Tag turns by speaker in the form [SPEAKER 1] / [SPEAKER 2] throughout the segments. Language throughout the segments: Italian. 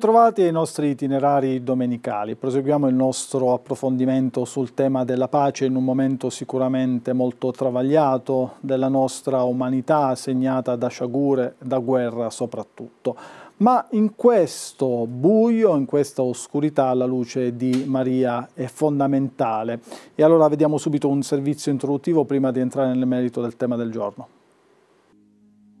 [SPEAKER 1] Bentrovati ai nostri itinerari domenicali. Proseguiamo il nostro approfondimento sul tema della pace in un momento sicuramente molto travagliato della nostra umanità segnata da sciagure, da guerra soprattutto. Ma in questo buio, in questa oscurità, la luce di Maria è fondamentale. E allora vediamo subito un servizio introduttivo prima di entrare nel merito del tema del giorno.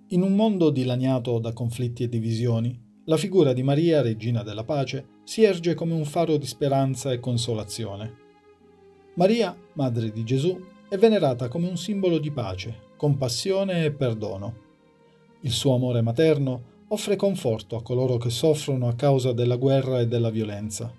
[SPEAKER 1] In un mondo dilaniato da conflitti e divisioni, la figura di Maria, regina della pace, si erge come un faro di speranza e consolazione. Maria, madre di Gesù, è venerata come un simbolo di pace, compassione e perdono. Il suo amore materno offre conforto a coloro che soffrono a causa della guerra e della violenza.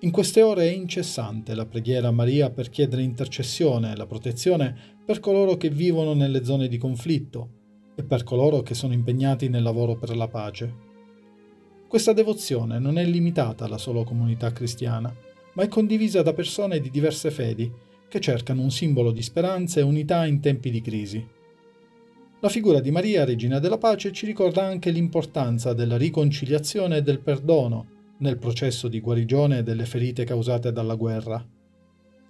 [SPEAKER 1] In queste ore è incessante la preghiera a Maria per chiedere intercessione e la protezione per coloro che vivono nelle zone di conflitto e per coloro che sono impegnati nel lavoro per la pace. Questa devozione non è limitata alla sola comunità cristiana, ma è condivisa da persone di diverse fedi che cercano un simbolo di speranza e unità in tempi di crisi. La figura di Maria, Regina della Pace, ci ricorda anche l'importanza della riconciliazione e del perdono nel processo di guarigione delle ferite causate dalla guerra.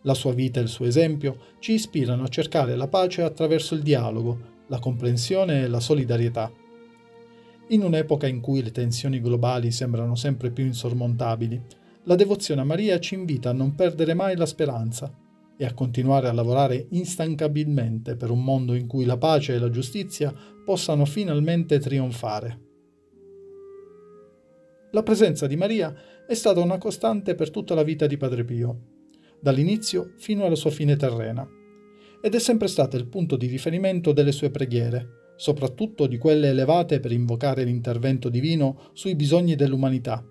[SPEAKER 1] La sua vita e il suo esempio ci ispirano a cercare la pace attraverso il dialogo, la comprensione e la solidarietà. In un'epoca in cui le tensioni globali sembrano sempre più insormontabili, la devozione a Maria ci invita a non perdere mai la speranza e a continuare a lavorare instancabilmente per un mondo in cui la pace e la giustizia possano finalmente trionfare. La presenza di Maria è stata una costante per tutta la vita di Padre Pio, dall'inizio fino alla sua fine terrena, ed è sempre stata il punto di riferimento delle sue preghiere, soprattutto di quelle elevate per invocare l'intervento divino sui bisogni dell'umanità.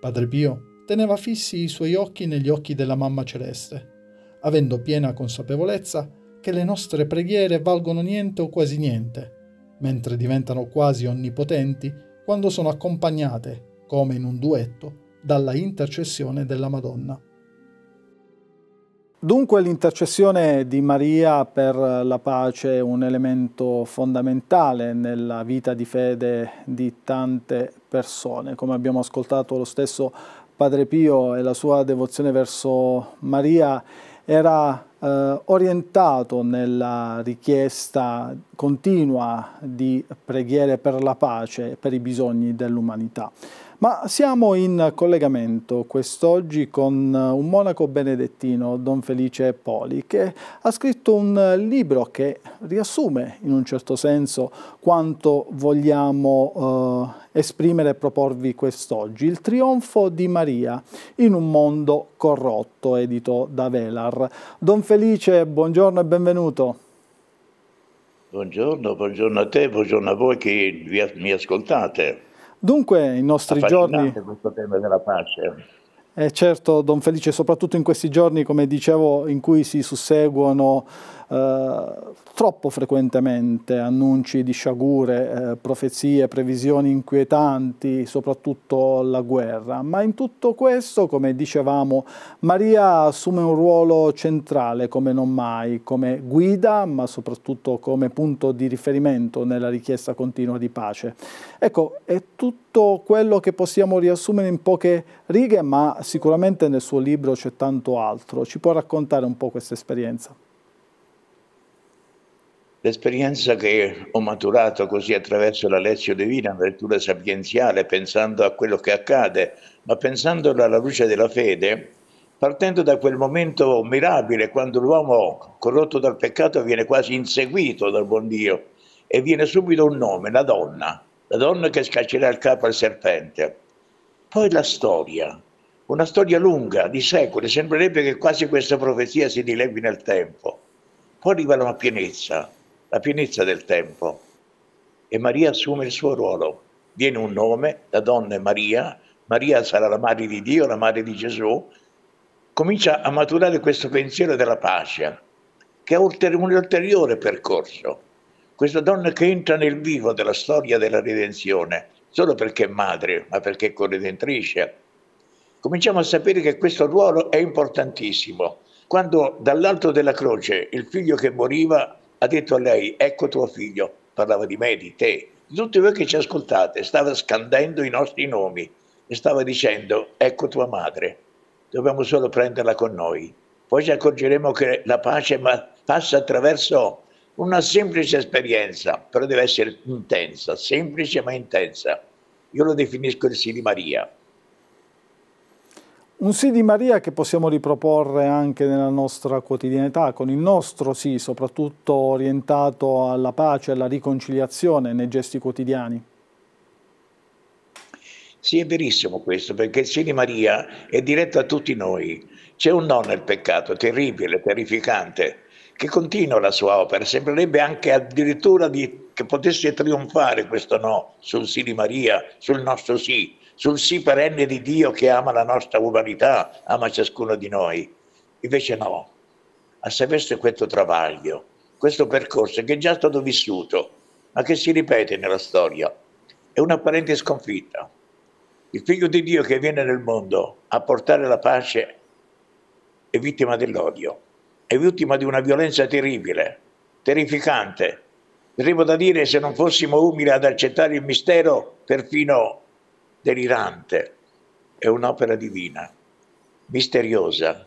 [SPEAKER 1] Padre Pio teneva fissi i suoi occhi negli occhi della Mamma Celeste, avendo piena consapevolezza che le nostre preghiere valgono niente o quasi niente, mentre diventano quasi onnipotenti quando sono accompagnate, come in un duetto, dalla intercessione della Madonna. Dunque l'intercessione di Maria per la pace è un elemento fondamentale nella vita di fede di tante persone, come abbiamo ascoltato lo stesso Padre Pio e la sua devozione verso Maria era eh, orientato nella richiesta continua di preghiere per la pace e per i bisogni dell'umanità. Ma siamo in collegamento quest'oggi con un monaco benedettino, Don Felice Poli, che ha scritto un libro che riassume in un certo senso quanto vogliamo eh, esprimere e proporvi quest'oggi. Il trionfo di Maria in un mondo corrotto, edito da Velar. Don Felice, buongiorno e benvenuto.
[SPEAKER 2] Buongiorno, buongiorno a te, buongiorno a voi che vi, mi ascoltate.
[SPEAKER 1] Dunque, i nostri giorni...
[SPEAKER 2] questo tema della pace.
[SPEAKER 1] Eh certo, Don Felice, soprattutto in questi giorni, come dicevo, in cui si susseguono eh, troppo frequentemente annunci di sciagure, eh, profezie, previsioni inquietanti, soprattutto la guerra, ma in tutto questo, come dicevamo, Maria assume un ruolo centrale come non mai, come guida, ma soprattutto come punto di riferimento nella richiesta continua di pace. Ecco, è tutto quello che possiamo riassumere in poche righe, ma sicuramente nel suo libro c'è tanto altro. Ci può raccontare un po' questa esperienza?
[SPEAKER 2] L'esperienza che ho maturato così attraverso la lezione Divina, la lettura sapienziale, pensando a quello che accade, ma pensandola alla luce della fede, partendo da quel momento mirabile quando l'uomo corrotto dal peccato viene quasi inseguito dal buon Dio e viene subito un nome, la donna, la donna che scaccerà il capo al serpente. Poi la storia, una storia lunga, di secoli, sembrerebbe che quasi questa profezia si dilegui nel tempo. Poi arriva la pienezza, la finezza del tempo e Maria assume il suo ruolo. Viene un nome, la donna è Maria, Maria sarà la madre di Dio, la madre di Gesù. Comincia a maturare questo pensiero della pace, che è un ulteriore percorso. Questa donna che entra nel vivo della storia della redenzione, solo perché è madre, ma perché è corredentrice. Cominciamo a sapere che questo ruolo è importantissimo. Quando dall'alto della croce il figlio che moriva ha detto a lei, ecco tuo figlio, parlava di me, di te, tutti voi che ci ascoltate, stava scandendo i nostri nomi e stava dicendo, ecco tua madre, dobbiamo solo prenderla con noi. Poi ci accorgeremo che la pace passa attraverso una semplice esperienza, però deve essere intensa, semplice ma intensa. Io lo definisco il sì di Maria.
[SPEAKER 1] Un sì di Maria che possiamo riproporre anche nella nostra quotidianità, con il nostro sì, soprattutto orientato alla pace, alla riconciliazione nei gesti quotidiani.
[SPEAKER 2] Sì, è verissimo questo, perché il sì di Maria è diretto a tutti noi. C'è un no nel peccato, terribile, terrificante, che continua la sua opera. Sembrerebbe anche addirittura di, che potesse trionfare questo no sul sì di Maria, sul nostro sì sul sì perenne di Dio che ama la nostra umanità, ama ciascuno di noi. Invece no, attraverso questo travaglio, questo percorso che è già stato vissuto, ma che si ripete nella storia, è un'apparente sconfitta. Il figlio di Dio che viene nel mondo a portare la pace è vittima dell'odio, è vittima di una violenza terribile, terrificante. Verrebbe da dire se non fossimo umili ad accettare il mistero, perfino delirante, è un'opera divina, misteriosa.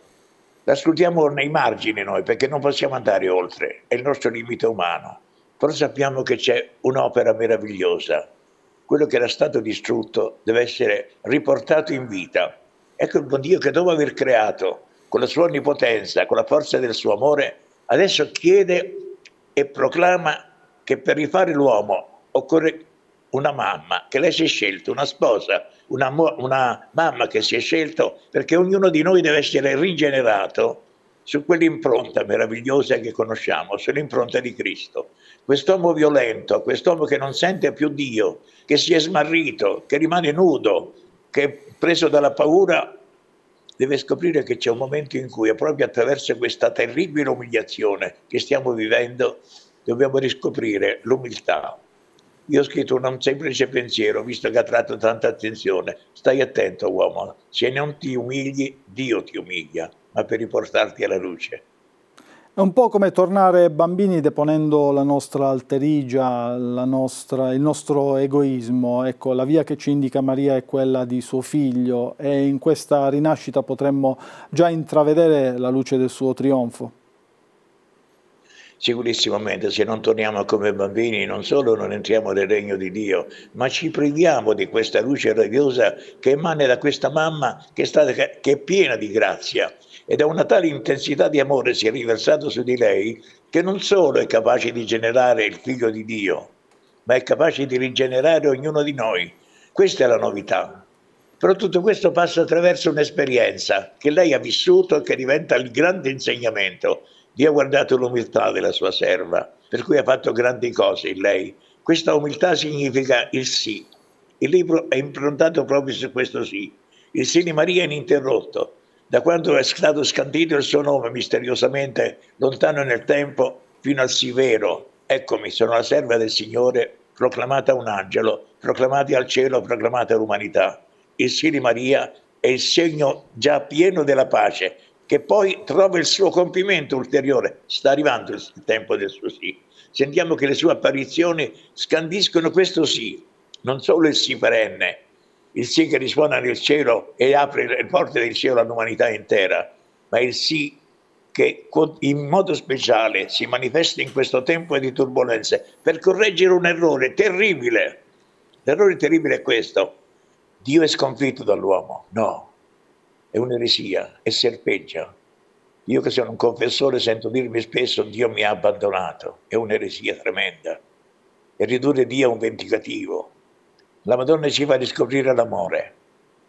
[SPEAKER 2] La studiamo nei margini noi perché non possiamo andare oltre, è il nostro limite umano, però sappiamo che c'è un'opera meravigliosa. Quello che era stato distrutto deve essere riportato in vita. Ecco il buon Dio che dopo aver creato con la sua onnipotenza, con la forza del suo amore, adesso chiede e proclama che per rifare l'uomo occorre una mamma che lei si è scelta, una sposa, una, mo- una mamma che si è scelta, perché ognuno di noi deve essere rigenerato su quell'impronta meravigliosa che conosciamo, sull'impronta di Cristo. Quest'uomo violento, quest'uomo che non sente più Dio, che si è smarrito, che rimane nudo, che è preso dalla paura, deve scoprire che c'è un momento in cui, proprio attraverso questa terribile umiliazione che stiamo vivendo, dobbiamo riscoprire l'umiltà, io ho scritto un semplice pensiero, visto che ha tratto tanta attenzione. Stai attento, uomo, se non ti umili, Dio ti umilia, ma per riportarti alla luce.
[SPEAKER 1] È un po' come tornare bambini deponendo la nostra alterigia, la nostra, il nostro egoismo. Ecco, la via che ci indica Maria è quella di suo figlio e in questa rinascita potremmo già intravedere la luce del suo trionfo.
[SPEAKER 2] Sicurissimamente se non torniamo come bambini non solo non entriamo nel regno di Dio, ma ci priviamo di questa luce radiosa che emane da questa mamma che è, stata, che è piena di grazia e da una tale intensità di amore si è riversato su di lei che non solo è capace di generare il figlio di Dio, ma è capace di rigenerare ognuno di noi. Questa è la novità. Però tutto questo passa attraverso un'esperienza che lei ha vissuto e che diventa il grande insegnamento Dio ha guardato l'umiltà della sua serva, per cui ha fatto grandi cose in lei. Questa umiltà significa il sì. Il libro è improntato proprio su questo sì. Il sì di Maria è ininterrotto. Da quando è stato scandito il suo nome misteriosamente lontano nel tempo fino al sì vero. Eccomi, sono la serva del Signore, proclamata un angelo, proclamata al cielo, proclamata all'umanità. Il sì di Maria è il segno già pieno della pace, che poi trova il suo compimento ulteriore. Sta arrivando il tempo del suo sì. Sentiamo che le sue apparizioni scandiscono questo sì, non solo il sì perenne, il sì che risuona nel cielo e apre le porte del cielo all'umanità intera, ma il sì che in modo speciale si manifesta in questo tempo di turbolenze per correggere un errore terribile. L'errore terribile è questo. Dio è sconfitto dall'uomo. No, è un'eresia e serpeggia. Io che sono un confessore sento dirmi spesso Dio mi ha abbandonato, è un'eresia tremenda. E ridurre Dio a un vendicativo. La Madonna ci fa riscoprire l'amore,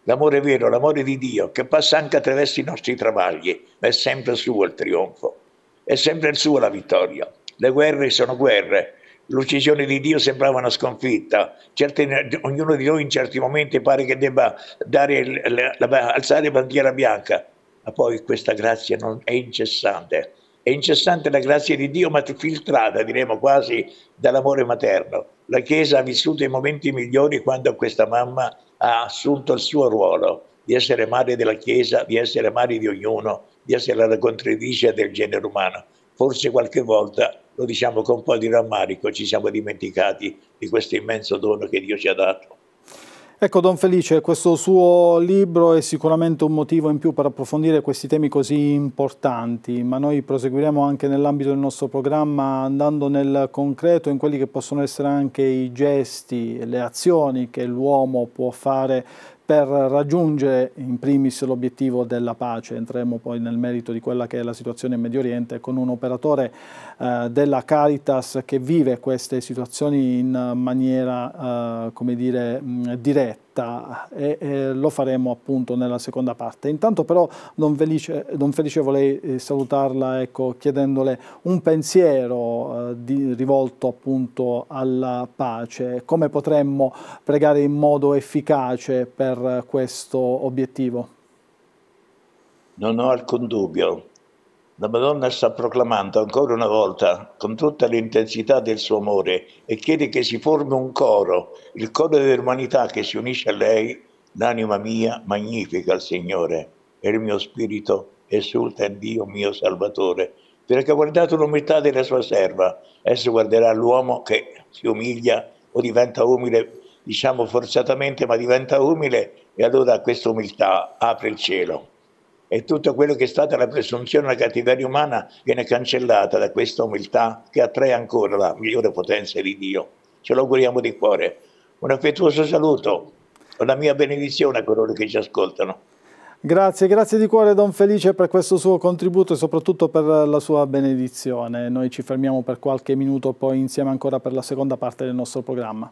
[SPEAKER 2] l'amore vero, l'amore di Dio, che passa anche attraverso i nostri travagli, ma è sempre suo il trionfo, è sempre il suo la vittoria. Le guerre sono guerre, l'uccisione di Dio sembrava una sconfitta. Certe, ognuno di noi in certi momenti pare che debba dare, la, la, alzare bandiera bianca, ma poi questa grazia non, è incessante. È incessante la grazia di Dio, ma filtrata, diremo quasi, dall'amore materno. La Chiesa ha vissuto i momenti migliori quando questa mamma ha assunto il suo ruolo di essere madre della Chiesa, di essere madre di ognuno, di essere la contradice del genere umano. Forse qualche volta lo diciamo con un po' di rammarico, ci siamo dimenticati di questo immenso dono che Dio ci ha dato.
[SPEAKER 1] Ecco Don Felice, questo suo libro è sicuramente un motivo in più per approfondire questi temi così importanti, ma noi proseguiremo anche nell'ambito del nostro programma andando nel concreto in quelli che possono essere anche i gesti, e le azioni che l'uomo può fare per raggiungere in primis l'obiettivo della pace, entriamo poi nel merito di quella che è la situazione in Medio Oriente, con un operatore eh, della Caritas che vive queste situazioni in maniera eh, come dire, mh, diretta diretta e, e, lo faremo appunto nella seconda parte. Intanto però Don Felice, Don Felice vorrei eh, salutarla ecco, chiedendole un pensiero eh, di, rivolto appunto alla pace, come potremmo pregare in modo efficace per questo obiettivo?
[SPEAKER 2] Non ho alcun dubbio la Madonna sta proclamando ancora una volta con tutta l'intensità del suo amore e chiede che si formi un coro, il coro dell'umanità che si unisce a lei, l'anima mia magnifica al Signore e il mio spirito esulta in Dio mio Salvatore, perché ha guardato l'umiltà della sua serva, esso guarderà l'uomo che si umilia o diventa umile, diciamo forzatamente, ma diventa umile e allora questa umiltà apre il cielo e tutto quello che è stata la presunzione la cattiveria umana viene cancellata da questa umiltà che attrae ancora la migliore potenza di Dio. Ce lo auguriamo di cuore. Un affettuoso saluto, una mia benedizione a coloro che ci ascoltano.
[SPEAKER 1] Grazie, grazie di cuore Don Felice per questo suo contributo e soprattutto per la sua benedizione. Noi ci fermiamo per qualche minuto, poi insieme ancora per la seconda parte del nostro programma.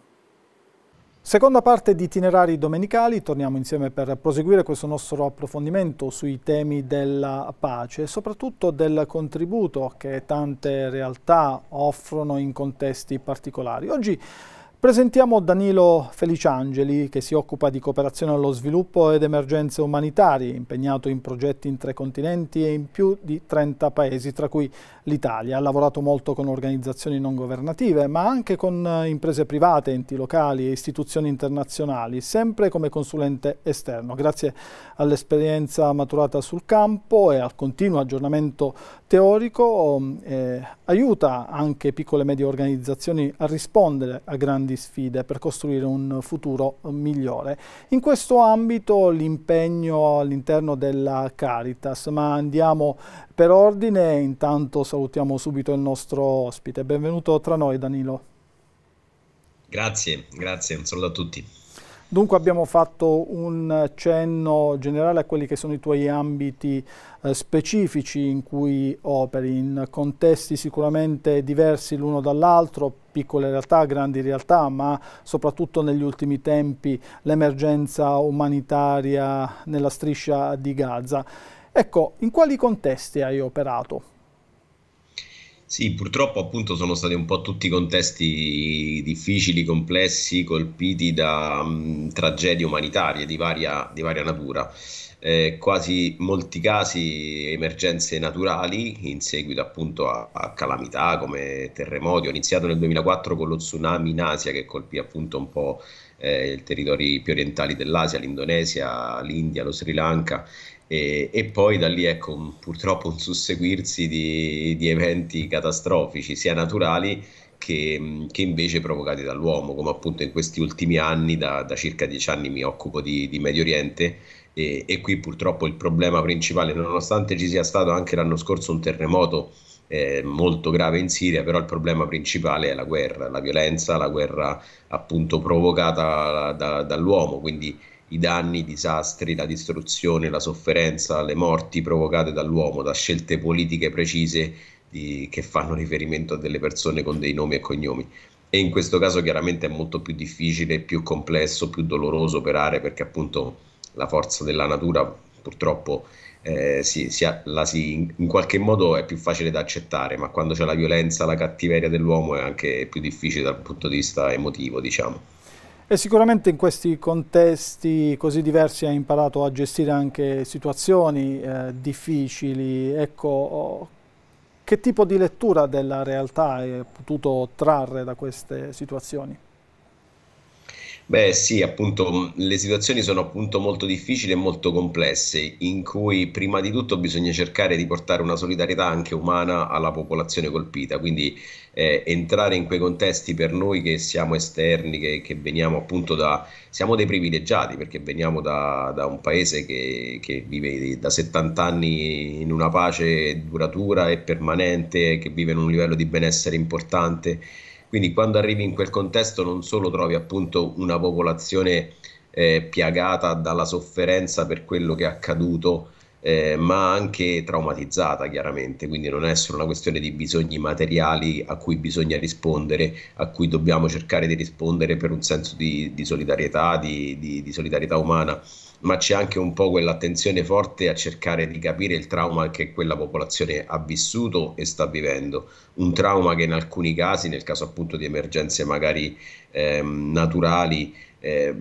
[SPEAKER 1] Seconda parte di itinerari domenicali, torniamo insieme per proseguire questo nostro approfondimento sui temi della pace e soprattutto del contributo che tante realtà offrono in contesti particolari. Oggi Presentiamo Danilo Feliciangeli che si occupa di cooperazione allo sviluppo ed emergenze umanitarie, impegnato in progetti in tre continenti e in più di 30 paesi, tra cui l'Italia. Ha lavorato molto con organizzazioni non governative, ma anche con eh, imprese private, enti locali e istituzioni internazionali, sempre come consulente esterno. Grazie all'esperienza maturata sul campo e al continuo aggiornamento teorico mm, eh, aiuta anche piccole e medie organizzazioni a rispondere a grandi sfide per costruire un futuro migliore. In questo ambito l'impegno all'interno della Caritas, ma andiamo per ordine, intanto salutiamo subito il nostro ospite. Benvenuto tra noi Danilo.
[SPEAKER 3] Grazie, grazie, un saluto a tutti.
[SPEAKER 1] Dunque abbiamo fatto un cenno generale a quelli che sono i tuoi ambiti eh, specifici in cui operi, in contesti sicuramente diversi l'uno dall'altro, piccole realtà, grandi realtà, ma soprattutto negli ultimi tempi l'emergenza umanitaria nella striscia di Gaza. Ecco, in quali contesti hai operato?
[SPEAKER 3] Sì, purtroppo appunto sono stati un po' tutti contesti difficili, complessi, colpiti da mh, mm, tragedie umanitarie di varia, di varia natura. Eh, quasi molti casi emergenze naturali in seguito appunto a, a, calamità come terremoti. Ho iniziato nel 2004 con lo tsunami in Asia che colpì appunto un po' eh, i territori più orientali dell'Asia, l'Indonesia, l'India, lo Sri Lanka e, e, poi da lì ecco un, purtroppo un susseguirsi di, di, eventi catastrofici sia naturali che, che, invece provocati dall'uomo come appunto in questi ultimi anni da, da circa dieci anni mi occupo di, di Medio Oriente e, e, qui purtroppo il problema principale nonostante ci sia stato anche l'anno scorso un terremoto eh, molto grave in Siria, però il problema principale è la guerra, la violenza, la guerra appunto provocata da, da, dall'uomo, quindi i danni, i disastri, la distruzione, la sofferenza, le morti provocate dall'uomo, da scelte politiche precise di, che fanno riferimento a delle persone con dei nomi e cognomi. E in questo caso chiaramente è molto più difficile, più complesso, più doloroso operare perché appunto la forza della natura purtroppo eh, si, si, la, si, in qualche modo è più facile da accettare, ma quando c'è la violenza, la cattiveria dell'uomo è anche più difficile dal punto di vista emotivo, diciamo.
[SPEAKER 1] E sicuramente in questi contesti così diversi ha imparato a gestire anche situazioni eh, difficili. Ecco, che tipo di lettura della realtà hai potuto trarre da queste situazioni?
[SPEAKER 3] Beh sì, appunto mm, le situazioni sono appunto molto difficili e molto complesse, in cui prima di tutto bisogna cercare di portare una solidarietà anche umana alla popolazione colpita, quindi eh, entrare in quei contesti per noi che siamo esterni, che, che veniamo appunto da, siamo dei privilegiati perché veniamo da, da un paese che, che, vive da 70 anni in una pace duratura e permanente, che vive in un livello di benessere importante quindi quando arrivi in quel contesto non solo trovi appunto una popolazione eh, piagata dalla sofferenza per quello che è accaduto, eh, ma anche traumatizzata chiaramente, quindi non è solo una questione di bisogni materiali a cui bisogna rispondere, a cui dobbiamo cercare di rispondere per un senso di, di solidarietà, di, di, di solidarietà umana ma c'è anche un po' quell'attenzione forte a cercare di capire il trauma che quella popolazione ha vissuto e sta vivendo, un trauma che in alcuni casi, nel caso appunto di emergenze magari eh, naturali, eh,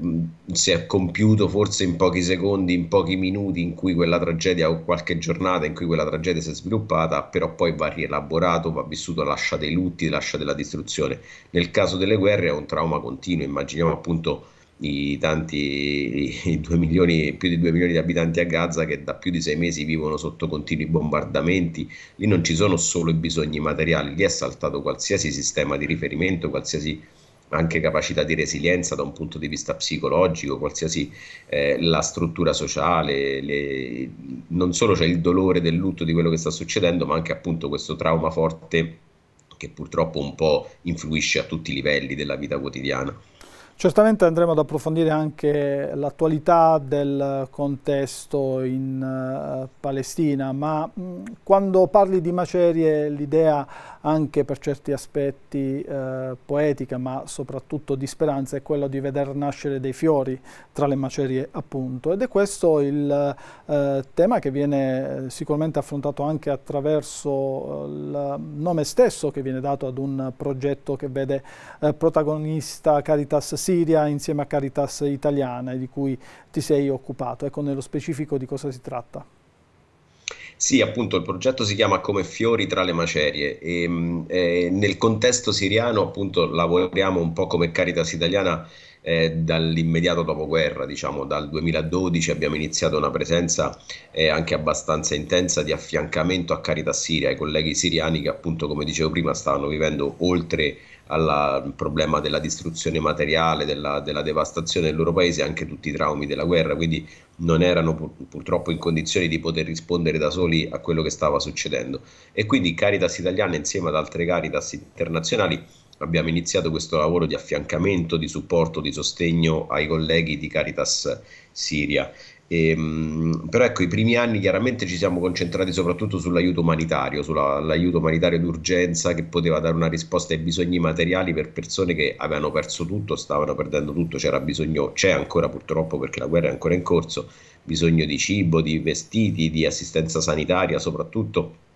[SPEAKER 3] si è compiuto forse in pochi secondi, in pochi minuti in cui quella tragedia o qualche giornata in cui quella tragedia si è sviluppata, però poi va rielaborato, va vissuto, lascia dei lutti, lascia della distruzione. Nel caso delle guerre è un trauma continuo, immaginiamo appunto i tanti i, i milioni, più di 2 milioni di abitanti a Gaza che da più di sei mesi vivono sotto continui bombardamenti, lì non ci sono solo i bisogni materiali, lì è saltato qualsiasi sistema di riferimento, qualsiasi anche capacità di resilienza da un punto di vista psicologico, qualsiasi eh, la struttura sociale, le, non solo c'è il dolore del lutto di quello che sta succedendo, ma anche appunto questo trauma forte che purtroppo un po' influisce a tutti i livelli della vita quotidiana.
[SPEAKER 1] Certamente andremo ad approfondire anche l'attualità del contesto in uh, Palestina, ma mh, mm, quando parli di macerie l'idea anche per certi aspetti uh, poetica, ma soprattutto di speranza, è quella di veder nascere dei fiori tra le macerie appunto. Ed è questo il uh, tema che viene sicuramente affrontato anche attraverso il nome stesso che viene dato ad un progetto che vede protagonista Caritas Sicilia Siria insieme a Caritas Italiana di cui ti sei occupato. Ecco, nello specifico di cosa si tratta.
[SPEAKER 3] Sì, appunto, il progetto si chiama Come fiori tra le macerie e, e eh, nel contesto siriano appunto lavoriamo un po' come Caritas Italiana eh, dall'immediato dopoguerra, diciamo dal 2012 abbiamo iniziato una presenza eh, anche abbastanza intensa di affiancamento a Caritas Siria, ai colleghi siriani che appunto come dicevo prima stavano vivendo oltre al problema della distruzione materiale, della, della, devastazione del loro paese, e anche tutti i traumi della guerra, quindi non erano pur, purtroppo in condizioni di poter rispondere da soli a quello che stava succedendo. E quindi Caritas Italiana insieme ad altre Caritas internazionali abbiamo iniziato questo lavoro di affiancamento, di supporto, di sostegno ai colleghi di Caritas Siria Ehm, però ecco, i primi anni chiaramente ci siamo concentrati soprattutto sull'aiuto umanitario, sull'aiuto umanitario d'urgenza che poteva dare una risposta ai bisogni materiali per persone che avevano perso tutto, stavano perdendo tutto, c'era bisogno, c'è ancora purtroppo perché la guerra è ancora in corso, bisogno di cibo, di vestiti, di assistenza sanitaria soprattutto.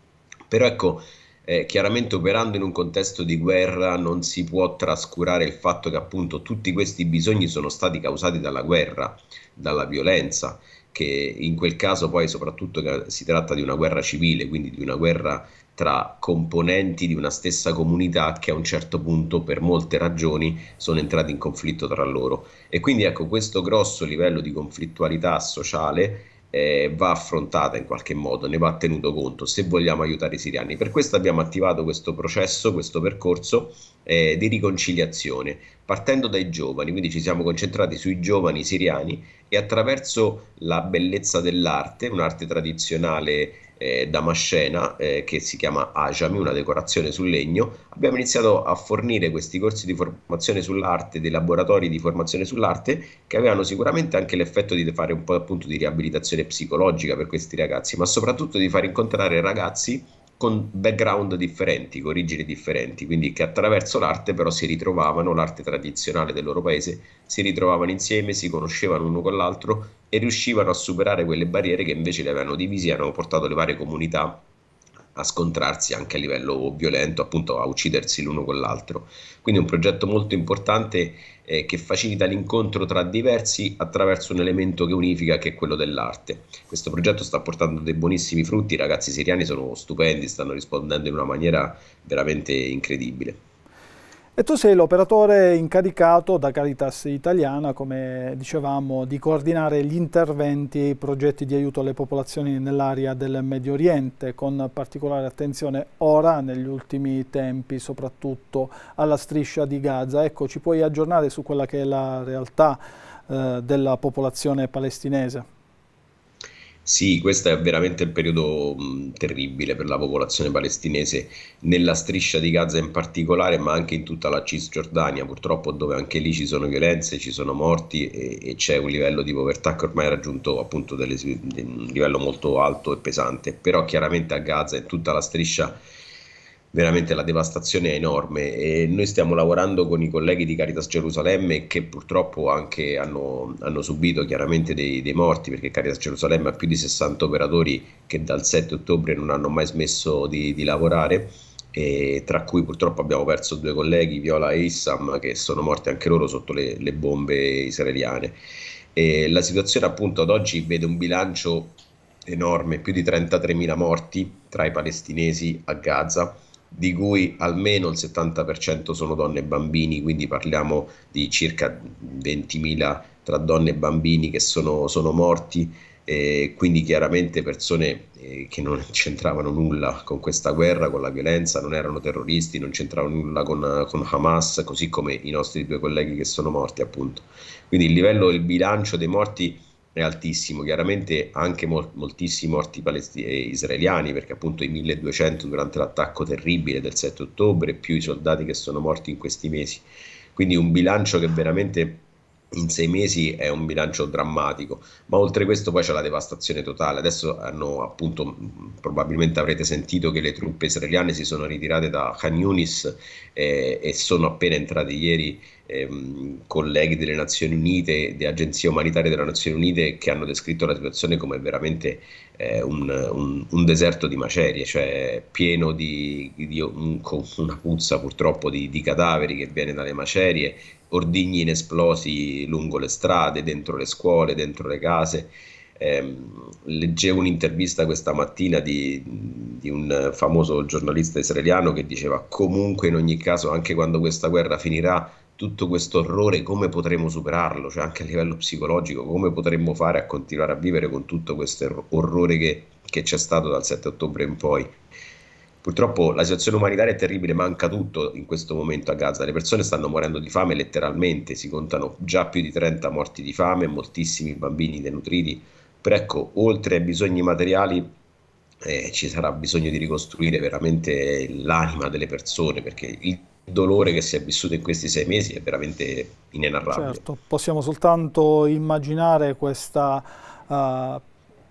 [SPEAKER 3] Però ecco, eh, chiaramente operando in un contesto di guerra non si può trascurare il fatto che appunto tutti questi bisogni sono stati causati dalla guerra, dalla violenza, che in quel caso poi soprattutto si tratta di una guerra civile, quindi di una guerra tra componenti di una stessa comunità che a un certo punto per molte ragioni sono entrati in conflitto tra loro. E quindi ecco questo grosso livello di conflittualità sociale eh, va affrontata in qualche modo, ne va tenuto conto se vogliamo aiutare i siriani. Per questo abbiamo attivato questo processo, questo percorso eh, di riconciliazione, partendo dai giovani, quindi ci siamo concentrati sui giovani siriani e attraverso la bellezza dell'arte, un'arte tradizionale eh, damascena eh, che si chiama Ajami, una decorazione su legno, abbiamo iniziato a fornire questi corsi di formazione sull'arte, dei laboratori di formazione sull'arte che avevano sicuramente anche l'effetto di fare un po' appunto di riabilitazione psicologica per questi ragazzi, ma soprattutto di far incontrare ragazzi con background differenti, con origini differenti, quindi che attraverso l'arte però si ritrovavano, l'arte tradizionale del loro paese, si ritrovavano insieme, si conoscevano l'uno con l'altro e riuscivano a superare quelle barriere che invece le avevano divisi e hanno portato le varie comunità a scontrarsi anche a livello violento, appunto a uccidersi l'uno con l'altro. Quindi è un progetto molto importante eh, che facilita l'incontro tra diversi attraverso un elemento che unifica che è quello dell'arte. Questo progetto sta portando dei buonissimi frutti, i ragazzi siriani sono stupendi, stanno rispondendo in una maniera veramente incredibile.
[SPEAKER 1] E tu sei l'operatore incaricato da Caritas Italiana, come dicevamo, di coordinare gli interventi e i progetti di aiuto alle popolazioni nell'area del Medio Oriente, con particolare attenzione ora, negli ultimi tempi, soprattutto alla striscia di Gaza. Ecco, ci puoi aggiornare su quella che è la realtà eh, della popolazione palestinese?
[SPEAKER 3] Sì, questo è veramente un periodo mh, terribile per la popolazione palestinese, nella striscia di Gaza in particolare, ma anche in tutta la Cisgiordania, purtroppo dove anche lì ci sono violenze, ci sono morti e, e c'è un livello di povertà che ormai ha raggiunto appunto delle, un livello molto alto e pesante, però chiaramente a Gaza e in tutta la striscia veramente la devastazione è enorme e noi stiamo lavorando con i colleghi di Caritas Gerusalemme che purtroppo anche hanno, hanno subito chiaramente dei, dei, morti perché Caritas Gerusalemme ha più di 60 operatori che dal 7 ottobre non hanno mai smesso di, di lavorare tra cui purtroppo abbiamo perso due colleghi, Viola e Issam, che sono morti anche loro sotto le, le bombe israeliane. E la situazione appunto ad oggi vede un bilancio enorme, più di 33.000 morti tra i palestinesi a Gaza, di cui almeno il 70% sono donne e bambini, quindi parliamo di circa 20.000 tra donne e bambini che sono, sono morti, eh, quindi chiaramente persone eh, che non c'entravano nulla con questa guerra, con la violenza, non erano terroristi, non c'entravano nulla con, con Hamas, così come i nostri due colleghi che sono morti appunto. Quindi il livello, il bilancio dei morti è altissimo, chiaramente anche mol- moltissimi morti palestin- eh, israeliani perché appunto i 1200 durante l'attacco terribile del 7 ottobre più i soldati che sono morti in questi mesi, quindi un bilancio che veramente in sei mesi è un bilancio drammatico, ma oltre questo poi c'è la devastazione totale. Adesso hanno appunto, probabilmente avrete sentito che le truppe israeliane si sono ritirate da Khan Yunis eh, e sono appena entrate ieri ehm, colleghi delle Nazioni Unite, di agenzie umanitarie delle Nazioni Unite che hanno descritto la situazione come veramente eh, un, un, un, deserto di macerie, cioè pieno di, di un, una puzza purtroppo di, di cadaveri che viene dalle macerie, ordigni inesplosi lungo le strade, dentro le scuole, dentro le case. Eh, leggevo un'intervista questa mattina di, di, un famoso giornalista israeliano che diceva comunque in ogni caso anche quando questa guerra finirà tutto questo orrore, come potremo superarlo, cioè anche a livello psicologico, come potremmo fare a continuare a vivere con tutto questo orrore che, che c'è stato dal 7 ottobre in poi. Purtroppo la situazione umanitaria è terribile, manca tutto in questo momento a Gaza. Le persone stanno morendo di fame letteralmente, si contano già più di 30 morti di fame, moltissimi bambini denutriti. Però ecco, oltre ai bisogni materiali eh, ci sarà bisogno di ricostruire veramente l'anima delle persone, perché il dolore che si è vissuto in questi sei mesi è veramente inenarrabile.
[SPEAKER 1] Certo, possiamo soltanto immaginare questa uh,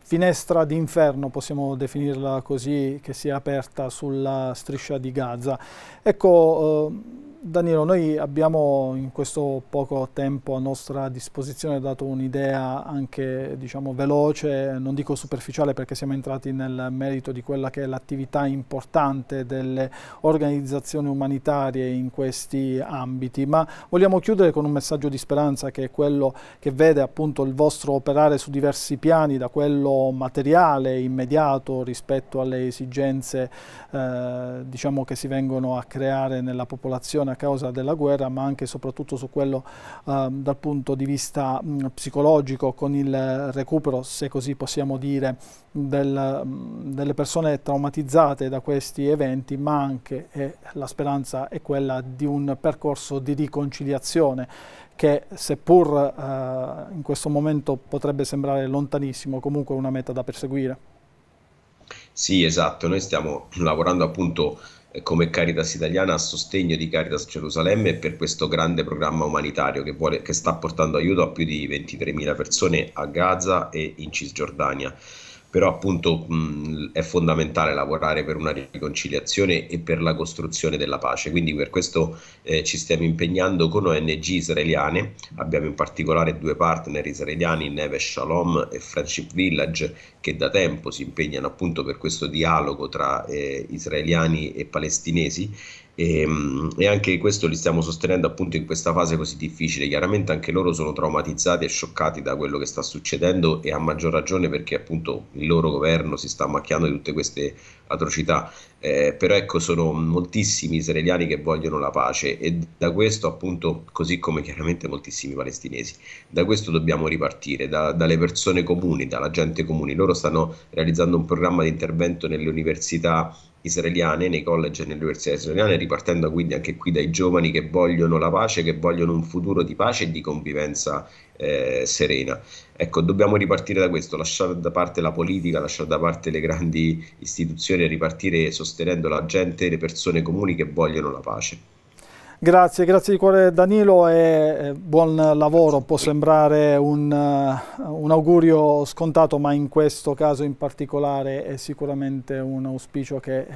[SPEAKER 1] finestra d'inferno, possiamo definirla così, che si è aperta sulla striscia di Gaza. Ecco, uh, Danilo, noi abbiamo in questo poco tempo a nostra disposizione dato un'idea anche diciamo, veloce, non dico superficiale perché siamo entrati nel merito di quella che è l'attività importante delle organizzazioni umanitarie in questi ambiti, ma vogliamo chiudere con un messaggio di speranza che è quello che vede appunto il vostro operare su diversi piani, da quello materiale, immediato rispetto alle esigenze eh, diciamo, che si vengono a creare nella popolazione a causa della guerra, ma anche e soprattutto su quello eh, dal punto di vista mh, psicologico, con il recupero, se così possiamo dire, del, mh, delle persone traumatizzate da questi eventi, ma anche, e la speranza è quella di un percorso di riconciliazione che seppur eh, in questo momento potrebbe sembrare lontanissimo, comunque una meta da perseguire.
[SPEAKER 3] Sì, esatto, noi stiamo lavorando appunto come Caritas Italiana a sostegno di Caritas Gerusalemme per questo grande programma umanitario che, vuole, che sta portando aiuto a più di 23.000 persone a Gaza e in Cisgiordania però appunto mh, è fondamentale lavorare per una riconciliazione e per la costruzione della pace, quindi per questo eh, ci stiamo impegnando con ONG israeliane, abbiamo in particolare due partner israeliani, Neve Shalom e Friendship Village, che da tempo si impegnano appunto per questo dialogo tra eh, israeliani e palestinesi e, ehm, e, anche questo li stiamo sostenendo appunto in questa fase così difficile. Chiaramente anche loro sono traumatizzati e scioccati da quello che sta succedendo e a maggior ragione perché appunto il loro governo si sta macchiando di tutte queste atrocità. Eh, però ecco, sono moltissimi israeliani che vogliono la pace e da questo appunto, così come chiaramente moltissimi palestinesi, da questo dobbiamo ripartire, da, dalle persone comuni, dalla gente comune. Loro stanno realizzando un programma di intervento nelle università israeliane, nei college e nelle università israeliane, ripartendo quindi anche qui dai giovani che vogliono la pace, che vogliono un futuro di pace e di convivenza eh, serena. Ecco, dobbiamo ripartire da questo, lasciare da parte la politica, lasciare da parte le grandi istituzioni e ripartire sostenendo la gente le persone comuni che vogliono la pace.
[SPEAKER 1] Grazie, grazie di cuore Danilo e eh, buon lavoro. Può sembrare un, eh, un, augurio scontato, ma in questo caso in particolare è sicuramente un auspicio che eh,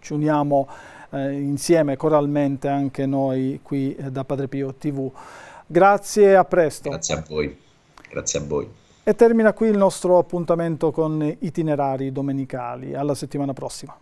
[SPEAKER 1] ci uniamo eh, insieme coralmente anche noi qui eh, da Padre Pio TV. Grazie a presto. Grazie a voi. Grazie a voi. E termina qui il nostro appuntamento con itinerari domenicali. Alla settimana prossima.